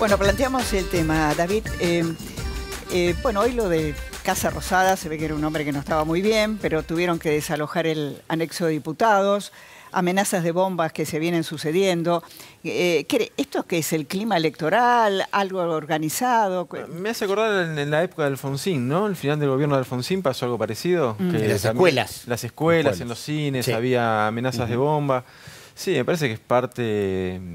Bueno, planteamos el tema, David. Eh, eh, bueno, hoy lo de Casa Rosada se ve que era un hombre que no estaba muy bien, pero tuvieron que desalojar el anexo de diputados, amenazas de bombas que se vienen sucediendo. Eh, ¿Esto qué es el clima electoral? ¿Algo organizado? Ah, me hace acordar en, la época de Alfonsín, ¿no? El final del gobierno de Alfonsín pasó algo parecido. Mm. las, escuelas. las escuelas. en los cines, había amenazas de bomba. Sí, me parece que es parte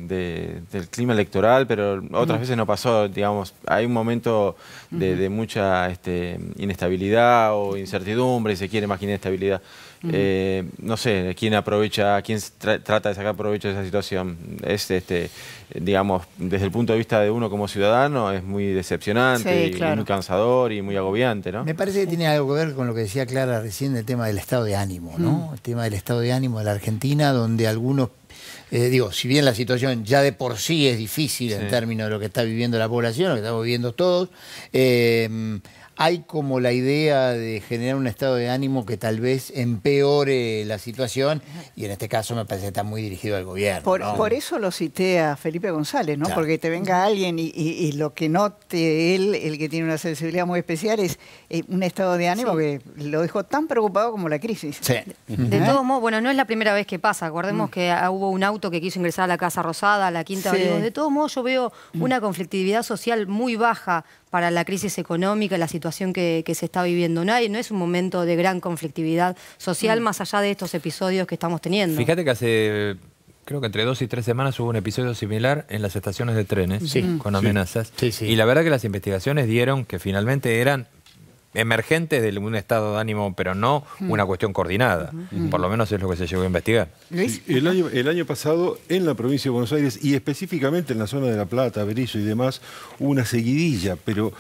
del clima electoral, pero otras veces no pasó, digamos, hay un momento de, mucha este, inestabilidad o incertidumbre, y se quiere más que inestabilidad. Eh, no sé, quién aprovecha, quién trata de sacar provecho de esa situación. Es, este, digamos, desde el punto de vista de uno como ciudadano, es muy decepcionante, muy cansador y muy agobiante, ¿no? Me parece que tiene algo que ver con lo que decía Clara recién, del tema del estado de ánimo, ¿no? El tema del estado de ánimo de la Argentina, donde algunos eh, digo, si bien la situación ya de por sí es difícil en términos de lo que está viviendo la población, lo que estamos viviendo todos, eh, hay como la idea de generar un estado de ánimo que tal vez empeore la situación y en este caso me parece que está muy dirigido al gobierno. Por, eso lo cité a Felipe González, ¿no? Porque te venga alguien y, lo que note él, el que tiene una sensibilidad muy especial, es eh, un estado de ánimo que lo dejó tan preocupado como la crisis. De, todos modos, bueno, no es la primera vez que pasa. Acordemos mm. que hubo un auto que quiso ingresar a la Casa Rosada, a la Quinta De todos modos, yo veo mm. una conflictividad social muy baja para la crisis económica, la situación que, se está viviendo. No, no es un momento de gran conflictividad social mm. más allá de estos episodios que estamos teniendo. Fíjate que hace creo que entre dos y tres semanas hubo un episodio similar en las estaciones de trenes con amenazas. y la verdad que las investigaciones dieron que finalmente eran emergentes de un estado de ánimo, pero no una cuestión coordinada. Por lo menos es lo que se llegó a investigar. el, año, pasado, en la provincia de Buenos Aires, y específicamente en la zona de La Plata, Berizo y demás, hubo una seguidilla, pero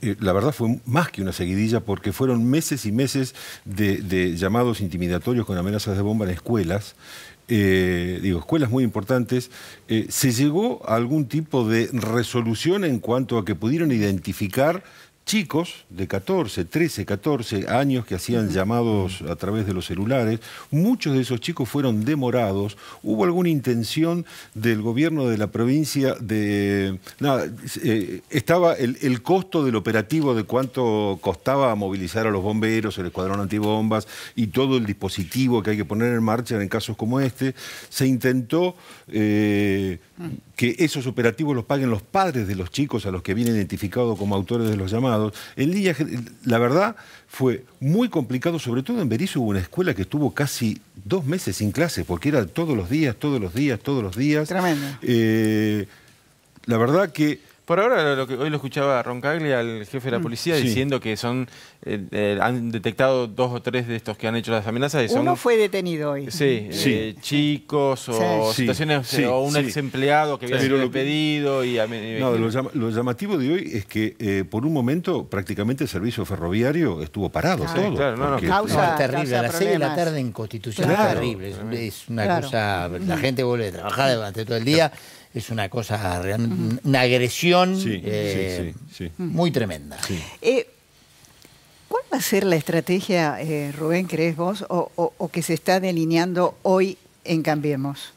eh, la verdad fue más que una seguidilla porque fueron meses y meses de, llamados intimidatorios con amenazas de bomba en escuelas. Eh, digo, escuelas muy importantes, eh, ¿se llegó a algún tipo de resolución en cuanto a que pudieron identificar chicos de 14, 13, 14 años que hacían llamados a través de los celulares. Muchos de esos chicos fueron demorados. Hubo alguna intención del gobierno de la provincia de... Nada, eh, estaba el, costo del operativo de cuánto costaba movilizar a los bomberos, el escuadrón antibombas y todo el dispositivo que hay que poner en marcha en casos como este. Se intentó... Eh, que esos operativos los paguen los padres de los chicos a los que viene identificado como autores de los llamados. el la verdad, fue muy complicado, sobre todo en Berizo hubo una escuela que estuvo casi dos meses sin clases, porque era todos los días, todos los días, todos los días. Tremendo. Eh, la verdad que por ahora, lo que, hoy lo escuchaba a Ron jefe de la mm, policía, diciendo que son eh, eh, han detectado dos o tres de estos que han hecho las amenazas. Y Uno fue detenido hoy. Sí, eh, chicos o situaciones, un ex empleado que había sido despedido. Y, no, lo, llamativo de hoy es que por un momento prácticamente el servicio ferroviario estuvo parado todo. Claro, no, causa, terrible, a las de la tarde en Constitución es terrible. Es, una cosa, la gente vuelve a trabajar durante todo el día es una cosa una agresión eh, muy tremenda. Eh, ¿Cuál va a ser la estrategia, eh, Rubén, crees vos, o, o, que se está delineando hoy en Cambiemos?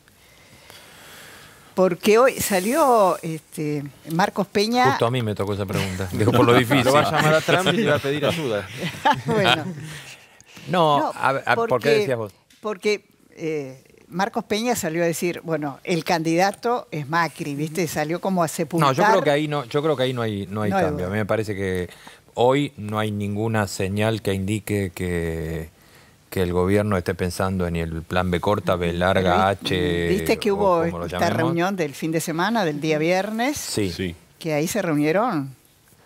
Porque hoy salió este, Marcos Peña. Justo a mí me tocó esa pregunta. Dijo por lo difícil. Lo va a llamar a Trump y va a pedir ayuda. bueno. No, a, ¿por qué decías vos? Porque Marcos Peña salió a decir, bueno, el candidato es Macri, ¿viste? Salió como a sepultar. No, yo creo que ahí no, yo creo que ahí no hay, no hay cambio. A mí me parece que hoy no hay ninguna señal que indique que el gobierno esté pensando en el plan B corta, B larga, H. ¿Viste que hubo esta reunión del fin de semana, del día viernes? sí. Que ahí se reunieron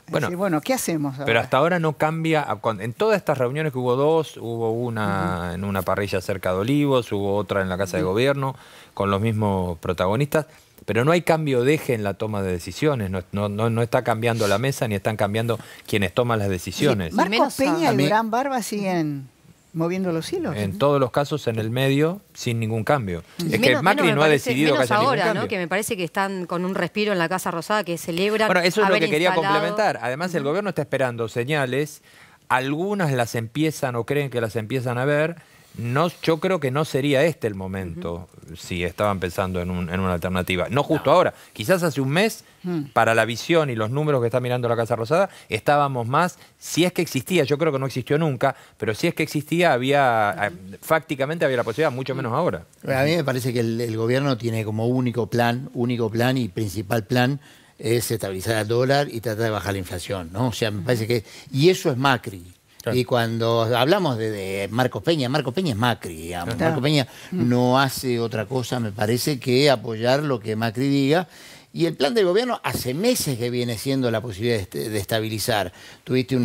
bueno, bueno, ¿qué hacemos Pero hasta ahora no cambia. En todas estas reuniones que hubo dos, hubo una en una parrilla cerca de Olivos, hubo otra en la Casa de Gobierno, con los mismos protagonistas. Pero no hay cambio de eje en la toma de decisiones. No, está cambiando la mesa ni están cambiando quienes toman las decisiones. Marcos Peña y gran Barba siguen moviendo los hilos. En todos los casos, en el medio, sin ningún cambio. es que Macri no ha decidido que haya ahora, ¿no? Que me parece que están con un respiro en la Casa Rosada, que celebran. Bueno, eso es lo que quería complementar. Además, el gobierno está esperando señales. Algunas las empiezan o creen que las empiezan a ver no, yo creo que no sería este el momento si estaban pensando en, un, en, una alternativa. No justo ahora, quizás hace un mes, mm. para la visión y los números que está mirando la Casa Rosada, estábamos más, si es que existía, yo creo que no existió nunca, pero si es que existía, había, eh, fácticamente había la posibilidad, mucho menos ahora. A mí me parece que el, el gobierno tiene como único plan, único plan y principal plan es estabilizar el dólar y tratar de bajar la inflación, ¿no? O sea, me parece que... Y eso es Macri. Y cuando hablamos de, Marcos Peña, Marcos Peña es Macri, digamos. Marcos Peña no hace otra cosa, me parece, que apoyar lo que Macri diga. Y el plan de gobierno hace meses que viene siendo la posibilidad de este, estabilizar. Tuviste un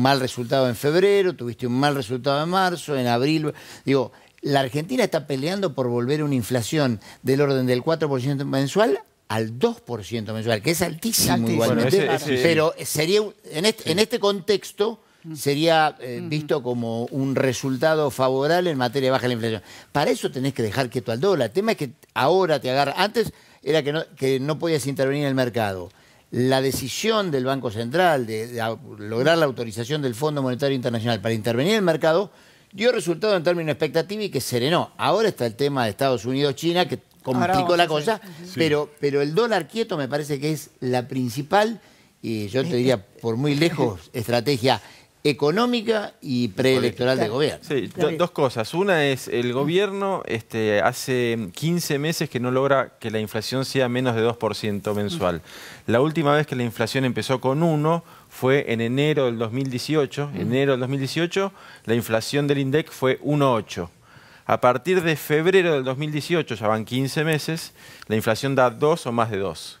mal resultado en febrero, tuviste un mal resultado en marzo, en abril. Digo, la Argentina está peleando por volver a una inflación del orden del 4% mensual al 2% mensual, que es altísimo, igualmente. Pero sería, en este, este contexto sería eh, visto como un resultado favorable en materia de baja de la inflación. Para eso tenés que dejar quieto al dólar. El tema es que ahora te agarra. Antes era que no, podías intervenir en el mercado. La decisión del Banco Central de, lograr la autorización del Fondo Monetario Internacional para intervenir en el mercado dio resultado en términos de expectativa y que serenó. Ahora está el tema de Estados Unidos-China, que complicó la cosa, pero, pero el dólar quieto me parece que es la principal, y yo te diría, por muy lejos, estrategia económica y preelectoral de gobierno. Sí, dos cosas. Una es el gobierno este, hace 15 meses que no logra que la inflación sea menos de 2% mensual. La última vez que la inflación empezó con 1 fue en enero del 2018. En mm. enero del 2018 la inflación del INDEC fue 1,8. A partir de febrero del 2018, ya van 15 meses, la inflación da 2 o más de 2.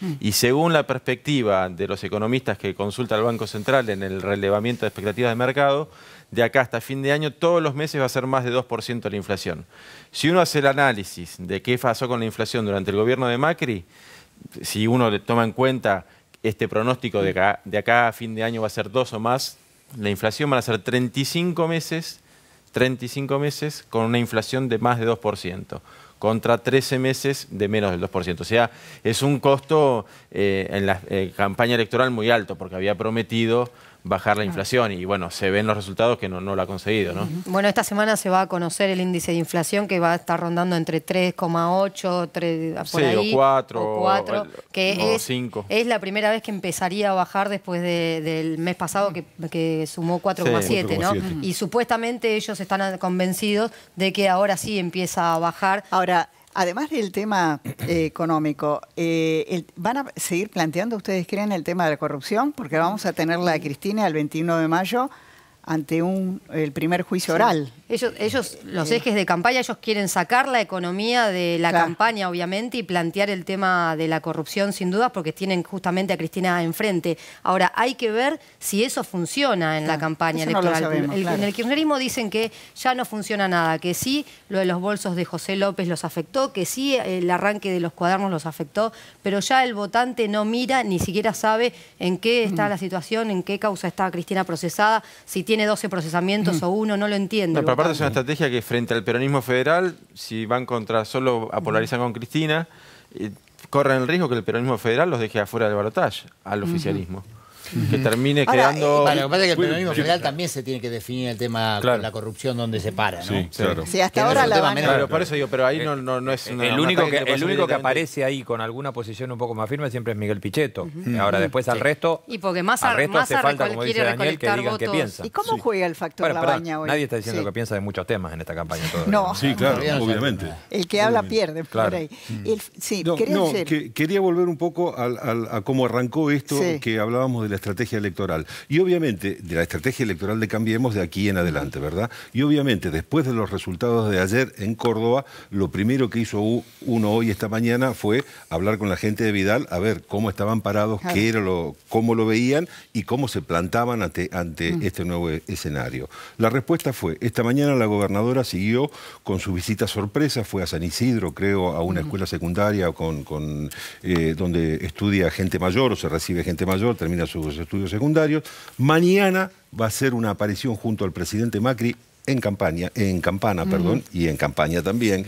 Mm. Y según la perspectiva de los economistas que consulta el Banco Central en el relevamiento de expectativas de mercado, de acá hasta fin de año, todos los meses va a ser más de 2% la inflación. Si uno hace el análisis de qué pasó con la inflación durante el gobierno de Macri, si uno le toma en cuenta este pronóstico de acá, de acá a fin de año va a ser 2 o más, la inflación van a ser 35 meses, 35 meses con una inflación de más de 2% contra 13 meses de menos del 2%. O sea, es un costo eh, en la eh, campaña electoral muy alto, porque había prometido bajar la ah. inflación y bueno, se ven los resultados que no, no lo ha conseguido. ¿no? Bueno, esta semana se va a conocer el índice de inflación que va a estar rondando entre 3,8, 3, por ahí, o 4, que es, es la primera vez que empezaría a bajar después del mes pasado que, sumó 4,7, ¿no? Y supuestamente ellos están convencidos de que ahora sí empieza a bajar. Ahora, Además del tema eh, económico, eh, ¿van a seguir planteando ustedes creen el tema de la corrupción? Porque vamos a tener la Cristina el 21 de mayo ante un, el primer juicio oral. Ellos, ellos, los eh, ejes de campaña, ellos quieren sacar la economía de la campaña, obviamente, y plantear el tema de la corrupción, sin dudas, porque tienen justamente a Cristina enfrente. Ahora, hay que ver si eso funciona en la campaña electoral. En el kirchnerismo dicen que ya no funciona nada, que sí lo de los bolsos de José López los afectó, que sí el arranque de los cuadernos los afectó, pero ya el votante no mira, ni siquiera sabe en qué está la situación, en qué causa está Cristina procesada, si tiene 12 procesamientos mm. o uno, no lo entiendo. pero aparte es una estrategia que frente al peronismo federal, si van contra solo a polarizar con Cristina, eh, corren el riesgo que el peronismo federal los deje afuera del barotaje al oficialismo que termine creando. Eh, lo que pasa que el periodismo federal también se tiene que definir el tema de la corrupción donde se para, ¿no? Sí, claro. Sí, hasta ahora la van Pero eso digo, pero ahí no, es. Eh, el, único, que, el único que aparece ahí con alguna posición un poco más firme siempre es Miguel Pichetto. Eh, ahora, después al resto. Y porque más al resto hace falta, como dice Daniel, que digan qué piensa. ¿Y cómo juega el factor la baña hoy? Nadie está diciendo que piensa de muchos temas en esta campaña. Todavía. No. Sí, claro, obviamente. El que habla pierde por ahí. Mm. Sí, quería volver un poco a cómo arrancó esto que hablábamos de la estrategia electoral. Y obviamente, de la estrategia electoral de Cambiemos de aquí en adelante, ¿verdad? Y obviamente, después de los resultados de ayer en Córdoba, lo primero que hizo uno hoy esta mañana fue hablar con la gente de Vidal, a ver cómo estaban parados, qué era lo, cómo lo veían y cómo se plantaban ante, mm. este nuevo e, escenario. La respuesta fue, esta mañana la gobernadora siguió con su visita sorpresa, fue a San Isidro, creo, a una mm. escuela secundaria con, eh, donde estudia gente mayor o se recibe gente mayor, termina su, estudios secundarios. Mañana va a ser una aparición junto al presidente Macri en campaña, en Campana, perdón, y en campaña también.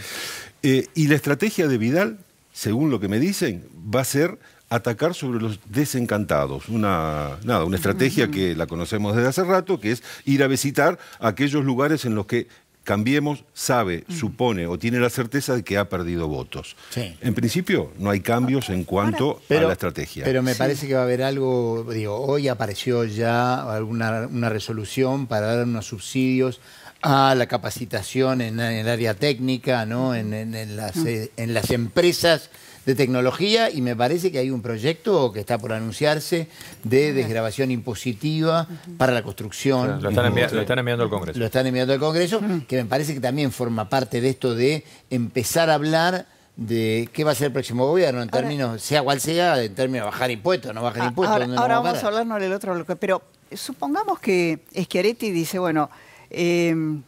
Eh, y la estrategia de Vidal, según lo que me dicen, va a ser atacar sobre los desencantados. Una, nada, una estrategia que la conocemos desde hace rato, que es ir a visitar aquellos lugares en los que Cambiemos sabe, supone o tiene la certeza de que ha perdido votos. En principio, no hay cambios en cuanto a la estrategia. Pero me parece que va a haber algo, digo, hoy apareció ya alguna una resolución para dar unos subsidios a la capacitación en, el área técnica, ¿no? en eh, las empresas de tecnología y me parece que hay un proyecto que está por anunciarse de desgrabación impositiva para la construcción. lo, están enviando al Congreso. Lo están enviando al Congreso, que me parece que también forma parte de esto de empezar a hablar de qué va a ser el próximo gobierno en términos, sea cual sea, en términos de bajar impuestos, no bajar ah, impuestos. Ahora, vamos a hablarnos del otro bloque, pero supongamos que Schiaretti dice, bueno, em,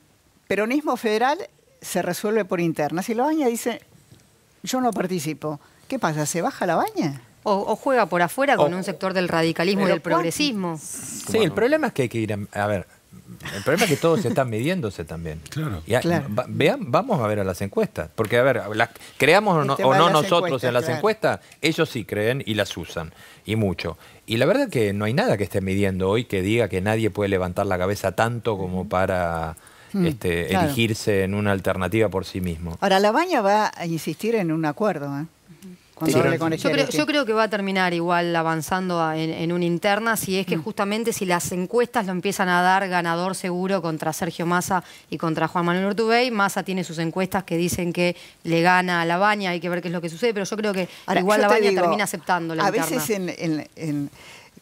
peronismo federal se resuelve por interna. Si lo Loaña dice, yo no participo. ¿Qué pasa? ¿Se baja la baña? O, juega por afuera con un sector del radicalismo y del progresismo. Sí, el problema es que hay que ir a, ver, el problema es que todos están midiéndose también. Claro. vean, vamos a ver a las encuestas. Porque, a ver, creamos o no, este nosotros en las encuestas, ellos sí creen y las usan. Y mucho. Y la verdad que no hay nada que esté midiendo hoy que diga que nadie puede levantar la cabeza tanto como mm. para Mm, Elegirse este, en una alternativa por sí mismo. Ahora, la baña va a insistir en un acuerdo. ¿eh? yo, creo, que va a terminar igual avanzando en, una interna si es que mm. justamente si las encuestas lo empiezan a dar ganador seguro contra Sergio Massa y contra Juan Manuel Urtubey. Massa tiene sus encuestas que dicen que le gana a La Baña, hay que ver qué es lo que sucede, pero yo creo que igual La Baña termina aceptando la a A veces en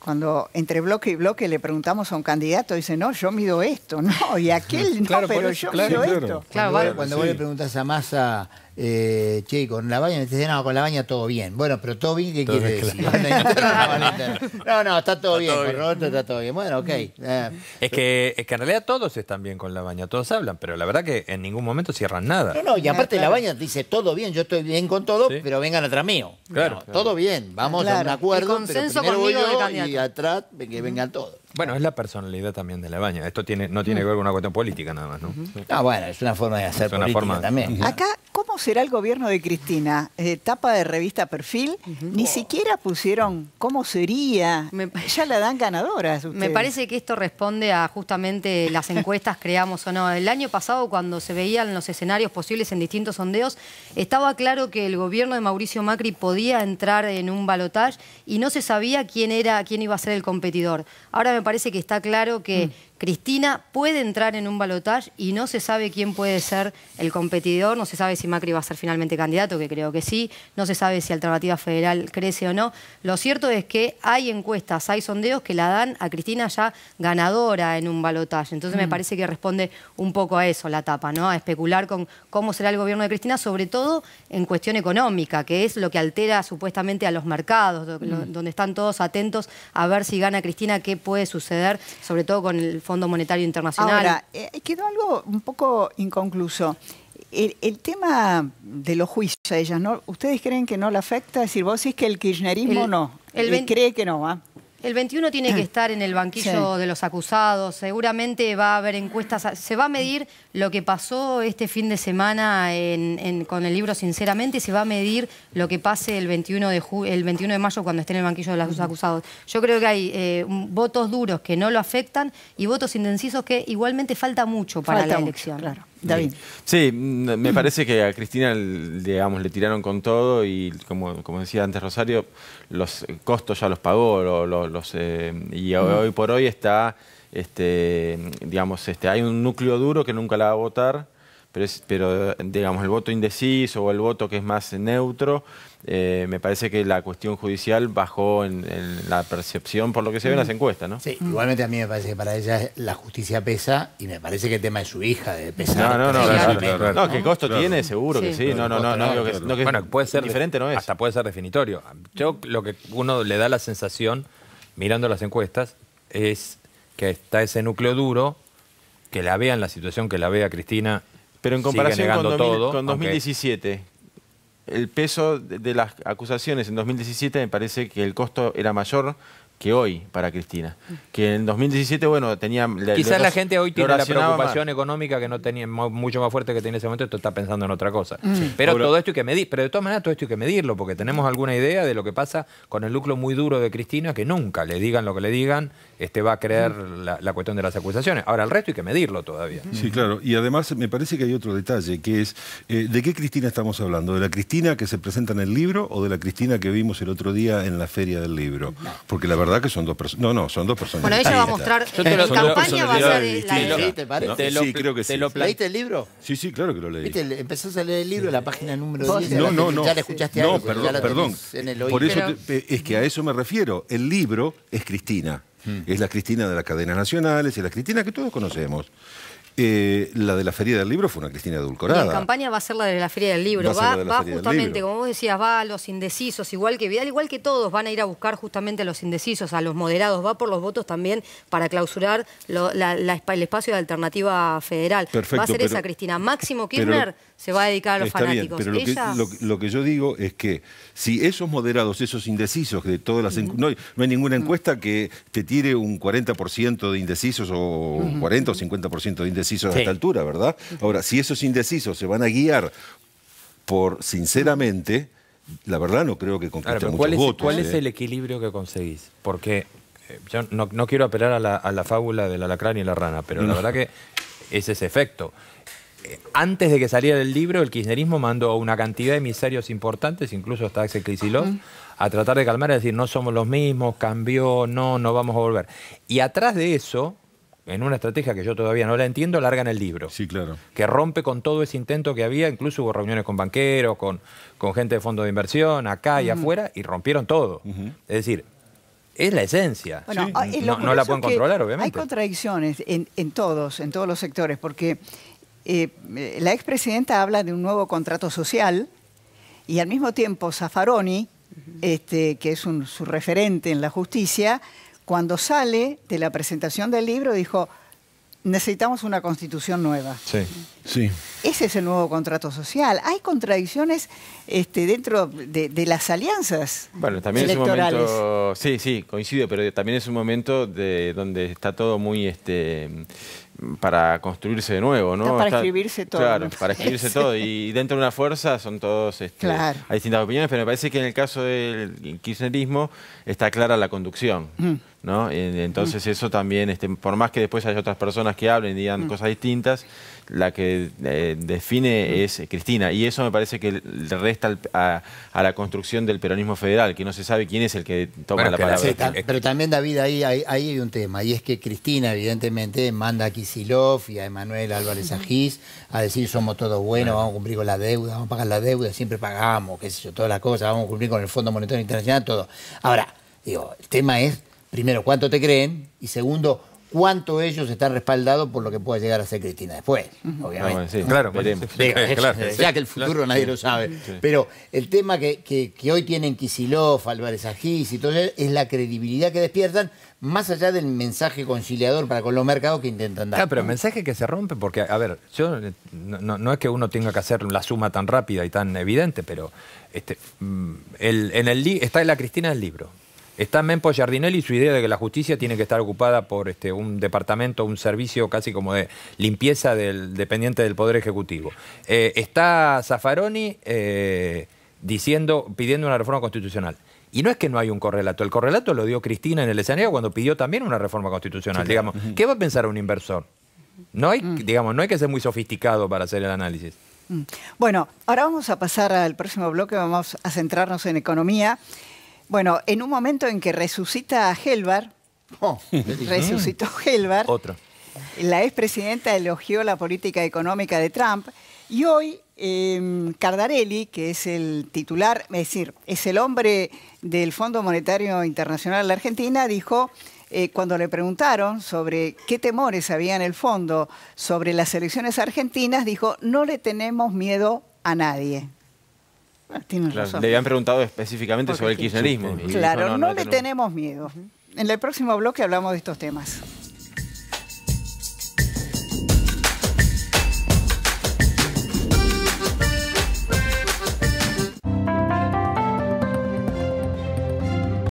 cuando entre bloque y bloque le preguntamos a un candidato, dice, no, yo mido esto, no, y aquel no, pero yo claro, mido claro. esto. Cuando, cuando vos le preguntas a Massa eh, che, con la baña, me dice, no, con la baña todo bien. Bueno, pero todo bien, ¿qué quiere decir? no, no, está todo bien, todo con Roberto está todo bien. Bueno, ok. Eh. Es, que, en realidad todos están bien con la baña, todos hablan, pero la verdad que en ningún momento cierran nada. No, no, y aparte la baña dice todo bien, yo estoy bien con todo, pero vengan atrás mío. Claro, Todo bien, vamos a un acuerdo, consenso pero primero voy yo y atrás que vengan todos. Bueno, es la personalidad también de la baña. Esto tiene, no tiene mm. que ver con una cuestión política nada más, ¿no? Ah, bueno, es una forma de hacer política también. Acá, ¿cómo será el gobierno de Cristina? Eh, tapa de revista Perfil, ni siquiera pusieron cómo sería. Ya la dan ganadora. Me parece que esto responde a justamente las encuestas, creamos o no. El año pasado, cuando se veían los escenarios posibles en distintos sondeos, estaba claro que el gobierno de Mauricio Macri podía entrar en un balotaje y no se sabía quién era, quién iba a ser el competidor. Ahora me parece que está claro que mm. Cristina puede entrar en un balotaje y no se sabe quién puede ser el competidor, no se sabe si Macri va a ser finalmente candidato, que creo que sí, no se sabe si Alternativa Federal crece o no. Lo cierto es que hay encuestas, hay sondeos que la dan a Cristina ya ganadora en un balotaje. Entonces me mm. parece que responde un poco a eso la tapa, ¿no? A especular con cómo será el gobierno de Cristina, sobre todo en cuestión económica, que es lo que altera supuestamente a los mercados, mm. donde están todos atentos a ver si gana Cristina, qué puede suceder, sobre todo con el Fondo Monetario Internacional. Ahora, eh, quedó algo un poco inconcluso. El, tema de los juicios a ellas, ¿no? ¿ustedes creen que no le afecta? Es decir, vos decís que el kirchnerismo no, el eh, cree que no, va. Ah? El 21 tiene que estar en el banquillo de los acusados, seguramente va a haber encuestas, se va a medir lo que pasó este fin de semana con el libro Sinceramente, se va a medir lo que pase el 21 de, el 21 de mayo cuando esté en el banquillo de los acusados. Yo creo que hay eh, votos duros que no lo afectan y votos indecisos que igualmente falta mucho para la elección. David. Sí, mm, me parece que a Cristina digamos, le tiraron con todo y como, como decía antes Rosario, los eh, costos ya los pagó los, eh, y hoy por hoy está, este, digamos, este, hay un núcleo duro que nunca la va a votar pero, digamos, el voto indeciso o el voto que es más neutro, eh, me parece que la cuestión judicial bajó en, la percepción por lo que se ve en las mm. encuestas, ¿no? Sí, igualmente a mí me parece que para ella la justicia pesa y me parece que el tema de su hija de pesar. No, no, no, no, que costo tiene, seguro que sí. No, no, no, bueno, puede ser diferente, no es. Hasta puede ser definitorio. Yo lo que uno le da la sensación mirando las encuestas es que está ese núcleo duro que la vean la situación que la vea Cristina pero en comparación con, 2017, el peso de las acusaciones en 2017 me parece que el costo era mayor que hoy para Cristina. Que en 2017, bueno, tenía... Quizás la gente hoy tiene la preocupación económica que no tenía, mucho más fuerte que tenía en ese momento, esto está pensando en otra cosa. Mm. Pero todo esto hay que medir, pero de todas maneras todo esto hay que medirlo, porque tenemos alguna idea de lo que pasa con el lucro muy duro de Cristina, que nunca le digan lo que le digan, este va a creer mm. la, cuestión de las acusaciones. Ahora, el resto hay que medirlo todavía. Mm. Sí, claro. Y además me parece que hay otro detalle, que es, eh, ¿de qué Cristina estamos hablando? ¿De la Cristina que se presenta en el libro o de la Cristina que vimos el otro día en la feria del libro? Porque la verdad verdad que son dos personas. No, no, son dos personas. Bueno, ella va a mostrar. te lo- la campaña va a ser la ¿Sí, te Sí, creo que sí. ¿Leíste el libro? Sí, sí, claro que lo leí. ¿Viste? Empezás a leer el libro en la página número 10. No, no, no. Ya le escuchaste algo, perdón, ya perdón. En el oído. Por eso es que a eso me refiero. El libro es Cristina. Hmm. Es la Cristina de las cadenas nacionales, es la Cristina que todos conocemos. Eh, la de la Feria del Libro fue una Cristina edulcorada. La campaña va a ser la de la Feria del Libro. Va, va, justamente, como vos decías, va a los indecisos, igual que Vidal, igual que todos, van a ir a buscar justamente a los indecisos, a los moderados, va por los votos también para clausurar el espacio de alternativa federal. va a ser esa Cristina. Máximo Kirchner se va a dedicar a los Está fanáticos. Bien, pero lo, que, lo, que, yo digo es que si esos moderados, esos indecisos de todas las no, hay, ninguna encuesta que te tire un 40% de indecisos o un 40 o 50% de indecisos a esta altura, ¿verdad? Ahora, si esos indecisos se van a guiar por sinceramente, la verdad no creo que conquisten muchos es, votos. ¿Cuál es ¿eh? el equilibrio que conseguís? Porque eh, yo no, quiero apelar a la, a la, fábula del alacrán y la rana, pero la verdad que es ese efecto. Eh, antes de que saliera el libro, el kirchnerismo mandó una cantidad de emisarios importantes, incluso hasta Axel Kicillof, a tratar de calmar, a decir, no somos los mismos, cambió, no, no vamos a volver. Y atrás de eso, en una estrategia que yo todavía no la entiendo, largan el libro. Sí, claro. Que rompe con todo ese intento que había, incluso hubo reuniones con banqueros, con, con gente de fondos de inversión, acá y afuera, y rompieron todo. Es decir, es la esencia. Ah, no, la pueden controlar, obviamente. Hay contradicciones en, en todos, en todos los sectores, porque eh, la expresidenta habla de un nuevo contrato social y al mismo tiempo Zaffaroni, este, que es su referente en la justicia, cuando sale de la presentación del libro dijo, necesitamos una constitución nueva. Sí, sí. Ese es el nuevo contrato social. Hay contradicciones este, dentro de, las alianzas Bueno, también es un momento... Sí, sí, coincido, pero también es un momento de donde está todo muy... Este, para construirse de nuevo, ¿no? para escribirse todo. Claro, para escribirse todo. Y dentro de una fuerza son todos... Este, hay distintas opiniones, pero me parece que en el caso del kirchnerismo está clara la conducción. Mm. ¿no? Entonces eso también, este, por más que después haya otras personas que hablen y digan mm. cosas distintas, la que eh, define mm. es Cristina. Y eso me parece que le resta a, la construcción del peronismo federal, que no se sabe quién es el que toma la palabra. pero también, David, ahí, ahí, hay un tema, y es que Cristina, evidentemente, manda a Kisilov y a Emanuel Álvarez Agís a decir somos todos buenos, vamos a cumplir con la deuda, vamos a pagar la deuda, siempre pagamos, qué sé yo, todas las cosas, vamos a cumplir con el Fondo Monetario Internacional, todo. Ahora, digo, el tema es primero, cuánto te creen y segundo, cuánto ellos están respaldados por lo que pueda llegar a ser Cristina después, obviamente. Ah, claro, veremos. ya que el futuro nadie lo sabe. Pero el tema que, hoy tienen Kisilov, Álvarez Agis y todo es la credibilidad que despiertan más allá del mensaje conciliador para con los mercados que intentan dar. Claro, ah, pero el mensaje que se rompe, porque, a ver, yo no, es que uno tenga que hacer la suma tan rápida y tan evidente, pero este, mm, el, está en la Cristina del libro. Está Mempo Giardinelli y su idea de que la justicia tiene que estar ocupada por este, un departamento, un servicio casi como de limpieza del dependiente del Poder Ejecutivo. Eh, está Zaffaroni eh, diciendo, pidiendo una reforma constitucional. Y no es que no hay un correlato, el correlato lo dio Cristina en el escenario cuando pidió también una reforma constitucional. digamos, ¿qué va a pensar un inversor? No hay, mm. digamos, no hay que ser muy sofisticado para hacer el análisis. Mm. Bueno, ahora vamos a pasar al próximo bloque, vamos a centrarnos en economía. Bueno, en un momento en que resucita a Helvar, oh. resucitó Helvar, la expresidenta elogió la política económica de Trump y hoy em, Cardarelli, que es el titular, es decir, es el hombre del Fondo Monetario Internacional de la Argentina, dijo eh, cuando le preguntaron sobre qué temores había en el fondo sobre las elecciones argentinas, dijo, no le tenemos miedo a nadie. Le habían preguntado específicamente sobre el kirchnerismo. Claro, no le tenemos miedo. En el próximo bloque hablamos de estos temas.